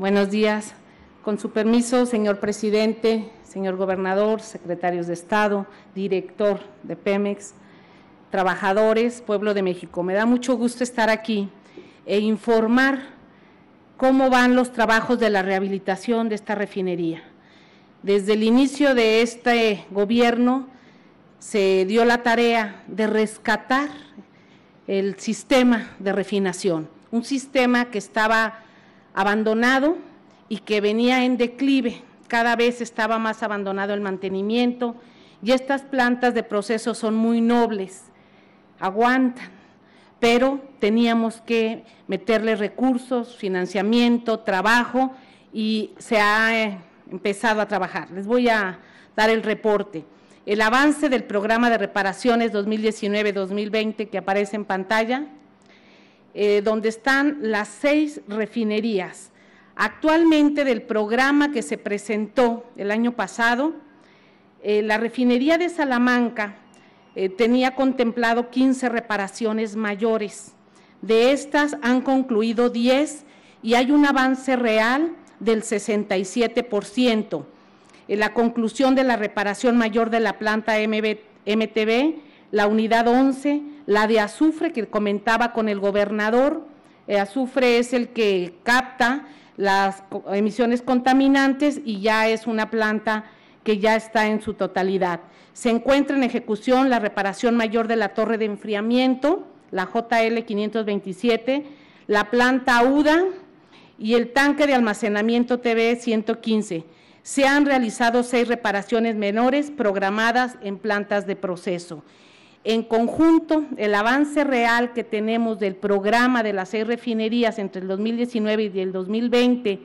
Buenos días. Con su permiso, señor presidente, señor gobernador, secretarios de Estado, director de Pemex, trabajadores, pueblo de México. Me da mucho gusto estar aquí e informar cómo van los trabajos de la rehabilitación de esta refinería. Desde el inicio de este gobierno se dio la tarea de rescatar el sistema de refinación, un sistema que estaba abandonado y que venía en declive. Cada vez estaba más abandonado el mantenimiento y estas plantas de proceso son muy nobles, aguantan, pero teníamos que meterle recursos, financiamiento, trabajo y se ha eh, empezado a trabajar. Les voy a dar el reporte. El avance del programa de reparaciones 2019-2020 que aparece en pantalla eh, donde están las seis refinerías. Actualmente del programa que se presentó el año pasado, eh, la refinería de Salamanca eh, tenía contemplado 15 reparaciones mayores. De estas han concluido 10 y hay un avance real del 67%. En la conclusión de la reparación mayor de la planta MTB, la unidad 11, la de azufre que comentaba con el gobernador. Eh, azufre es el que capta las emisiones contaminantes y ya es una planta que ya está en su totalidad. Se encuentra en ejecución la reparación mayor de la torre de enfriamiento, la JL 527, la planta UDA y el tanque de almacenamiento TV 115. Se han realizado seis reparaciones menores programadas en plantas de proceso. En conjunto, el avance real que tenemos del programa de las seis refinerías entre el 2019 y el 2020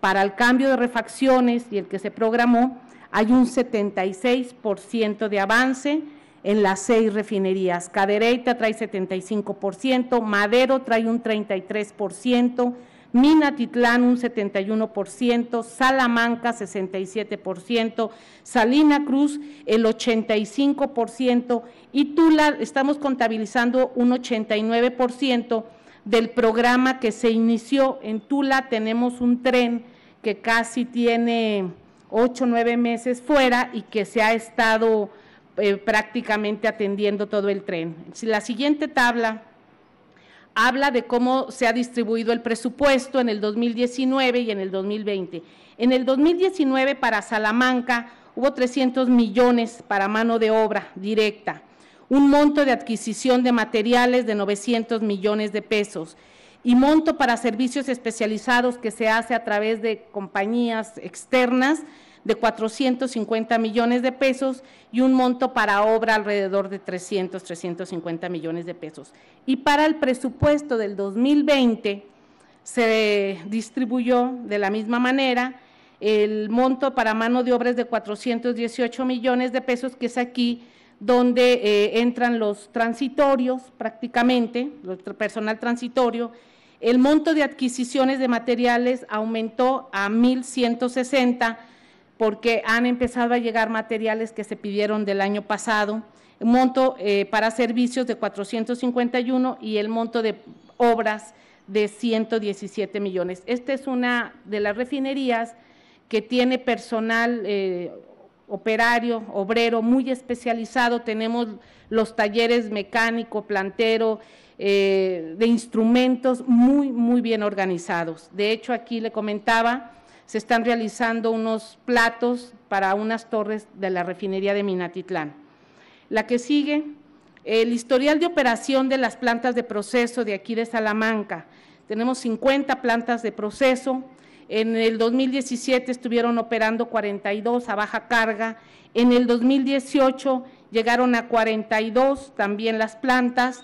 para el cambio de refacciones y el que se programó, hay un 76% de avance en las seis refinerías. Cadereyta trae 75%, Madero trae un 33%, Minatitlán un 71%, Salamanca 67%, Salina Cruz el 85% y Tula estamos contabilizando un 89% del programa que se inició. En Tula tenemos un tren que casi tiene ocho, nueve meses fuera y que se ha estado eh, prácticamente atendiendo todo el tren. La siguiente tabla habla de cómo se ha distribuido el presupuesto en el 2019 y en el 2020. En el 2019 para Salamanca hubo 300 millones para mano de obra directa, un monto de adquisición de materiales de 900 millones de pesos y monto para servicios especializados que se hace a través de compañías externas de 450 millones de pesos y un monto para obra alrededor de 300, 350 millones de pesos. Y para el presupuesto del 2020 se distribuyó de la misma manera el monto para mano de es de 418 millones de pesos, que es aquí donde eh, entran los transitorios prácticamente, el personal transitorio. El monto de adquisiciones de materiales aumentó a 1.160 porque han empezado a llegar materiales que se pidieron del año pasado, monto eh, para servicios de 451 y el monto de obras de 117 millones. Esta es una de las refinerías que tiene personal eh, operario, obrero muy especializado. Tenemos los talleres mecánico, plantero, eh, de instrumentos muy, muy bien organizados. De hecho, aquí le comentaba se están realizando unos platos para unas torres de la refinería de Minatitlán. La que sigue, el historial de operación de las plantas de proceso de aquí de Salamanca. Tenemos 50 plantas de proceso. En el 2017 estuvieron operando 42 a baja carga. En el 2018 llegaron a 42 también las plantas.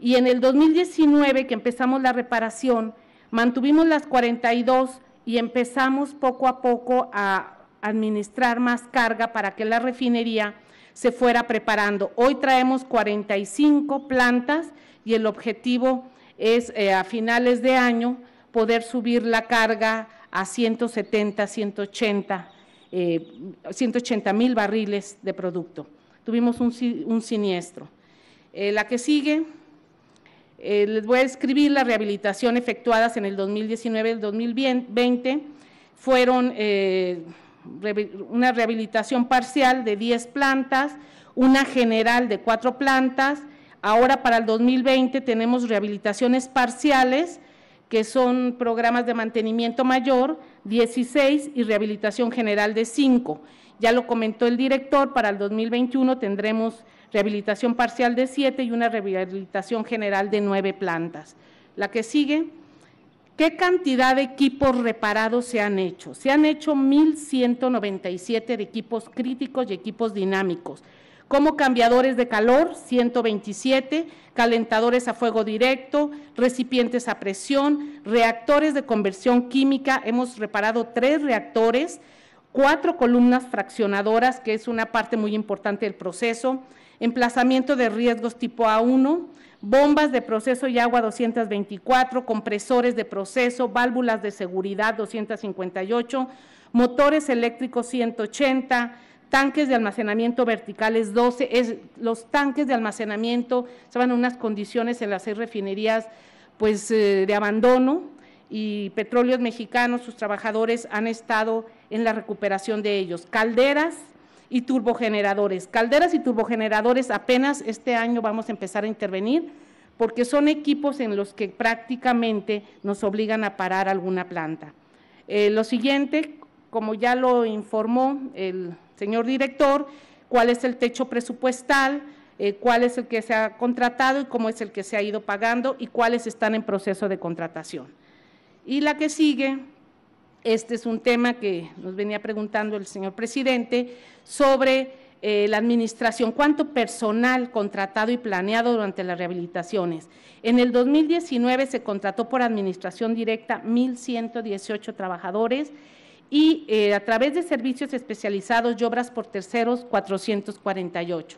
Y en el 2019, que empezamos la reparación, mantuvimos las 42 y empezamos poco a poco a administrar más carga para que la refinería se fuera preparando. Hoy traemos 45 plantas y el objetivo es eh, a finales de año poder subir la carga a 170, 180, 180 mil barriles de producto. Tuvimos un, siniestro. Eh, la que sigue eh, les voy a escribir las rehabilitación efectuadas en el 2019 y el 2020. Fueron eh, una rehabilitación parcial de 10 plantas, una general de 4 plantas. Ahora para el 2020 tenemos rehabilitaciones parciales, que son programas de mantenimiento mayor, 16 y rehabilitación general de 5. Ya lo comentó el director, para el 2021 tendremos rehabilitación parcial de siete y una rehabilitación general de nueve plantas. La que sigue, ¿qué cantidad de equipos reparados se han hecho? Se han hecho 1.197 de equipos críticos y equipos dinámicos, como cambiadores de calor, 127, calentadores a fuego directo, recipientes a presión, reactores de conversión química, hemos reparado tres reactores, cuatro columnas fraccionadoras, que es una parte muy importante del proceso, emplazamiento de riesgos tipo A1, bombas de proceso y agua 224, compresores de proceso, válvulas de seguridad 258, motores eléctricos 180, tanques de almacenamiento verticales 12. Es, los tanques de almacenamiento estaban en unas condiciones en las seis refinerías pues, eh, de abandono y petróleos mexicanos, sus trabajadores han estado en la recuperación de ellos. Calderas y turbogeneradores. Calderas y turbogeneradores apenas este año vamos a empezar a intervenir porque son equipos en los que prácticamente nos obligan a parar alguna planta. Eh, lo siguiente, como ya lo informó el señor director, cuál es el techo presupuestal, eh, cuál es el que se ha contratado y cómo es el que se ha ido pagando y cuáles están en proceso de contratación. Y la que sigue, este es un tema que nos venía preguntando el señor presidente sobre eh, la administración, cuánto personal contratado y planeado durante las rehabilitaciones. En el 2019 se contrató por administración directa 1.118 trabajadores y eh, a través de servicios especializados y obras por terceros 448.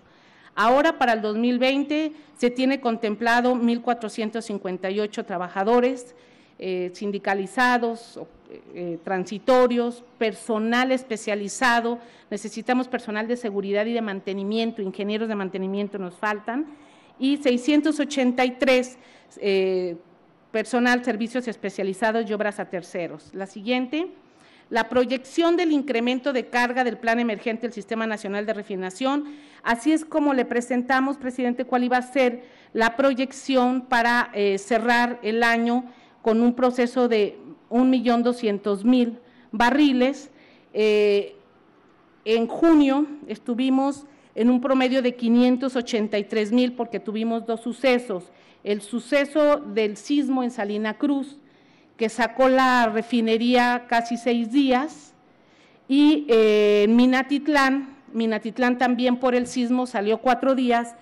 Ahora para el 2020 se tiene contemplado 1.458 trabajadores eh, sindicalizados, eh, eh, transitorios, personal especializado, necesitamos personal de seguridad y de mantenimiento, ingenieros de mantenimiento nos faltan, y 683 personal, servicios especializados y obras a terceros. La siguiente, la proyección del incremento de carga del plan emergente del Sistema Nacional de Refinación, así es como le presentamos, presidente, cuál iba a ser la proyección para cerrar el año con un proceso de 1.200.000 barriles. Eh, en junio estuvimos en un promedio de 583 mil porque tuvimos dos sucesos. El suceso del sismo en Salina Cruz, que sacó la refinería casi seis días, y eh, Minatitlán, Minatitlán también por el sismo salió cuatro días,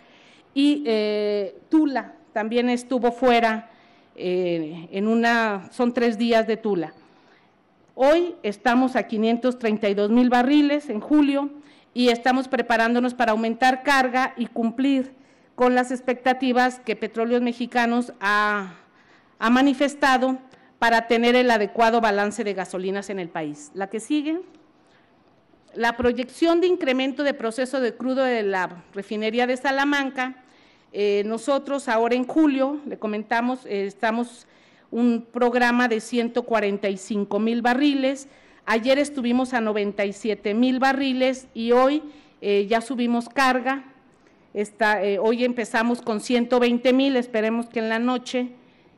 y eh, Tula también estuvo fuera en una, son tres días de Tula. Hoy estamos a 532 mil barriles en julio y estamos preparándonos para aumentar carga y cumplir con las expectativas que Petróleos Mexicanos ha manifestado para tener el adecuado balance de gasolinas en el país. La que sigue. La proyección de incremento de proceso de crudo de la refinería de Salamanca eh, nosotros ahora en julio, le comentamos, eh, estamos un programa de 145 mil barriles. Ayer estuvimos a 97 mil barriles y hoy eh, ya subimos carga. hoy empezamos con 120 mil, esperemos que en la noche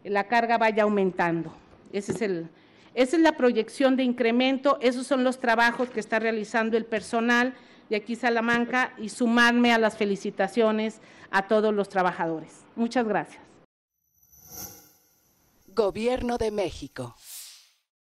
la carga vaya aumentando. es el, esa es la proyección de incremento, esos son los trabajos que está realizando el personal de aquí Salamanca y sumarme a las felicitaciones a todos los trabajadores. Muchas gracias. Gobierno de México.